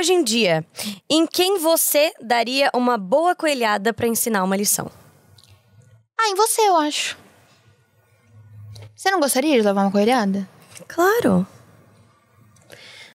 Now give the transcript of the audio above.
Hoje em dia, em quem você daria uma boa coelhada para ensinar uma lição? Ah, em você, eu acho. Você não gostaria de levar uma coelhada? Claro.